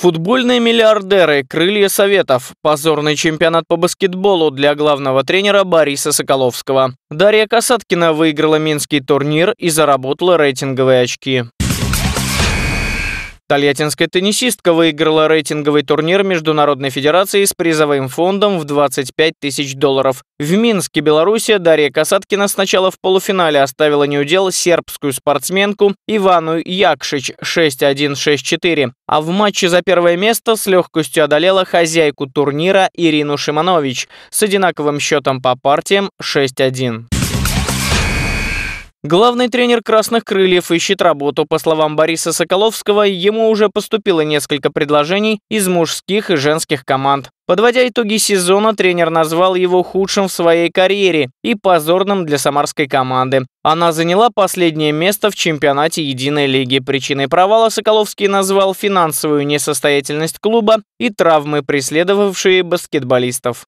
Футбольные миллиардеры, крылья советов, позорный чемпионат по баскетболу для главного тренера Бориса Соколовского. Дарья Касаткина выиграла минский турнир и заработала рейтинговые очки. Тольяттинская теннисистка выиграла рейтинговый турнир Международной Федерации с призовым фондом в 25 тысяч долларов. В Минске, Белоруссия, Дарья Касаткина сначала в полуфинале оставила неудел сербскую спортсменку Ивану Якшич 6-1-6-4, а в матче за первое место с легкостью одолела хозяйку турнира Ирину Шиманович с одинаковым счетом по партиям 6-1. Главный тренер «Красных крыльев» ищет работу. По словам Бориса Соколовского, ему уже поступило несколько предложений из мужских и женских команд. Подводя итоги сезона, тренер назвал его худшим в своей карьере и позорным для самарской команды. Она заняла последнее место в чемпионате единой лиги. Причиной провала Соколовский назвал финансовую несостоятельность клуба и травмы, преследовавшие баскетболистов.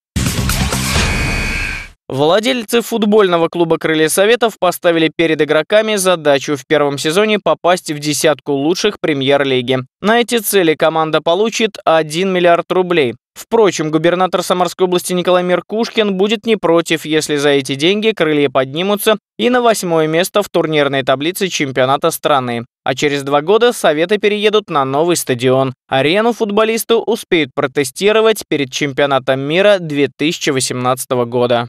Владельцы футбольного клуба «Крылья Советов» поставили перед игроками задачу в первом сезоне попасть в десятку лучших премьер-лиги. На эти цели команда получит 1 миллиард рублей. Впрочем, губернатор Самарской области Николай Меркушкин будет не против, если за эти деньги крылья поднимутся и на восьмое место в турнирной таблице чемпионата страны. А через два года советы переедут на новый стадион. Арену футболисту успеют протестировать перед чемпионатом мира 2018 года.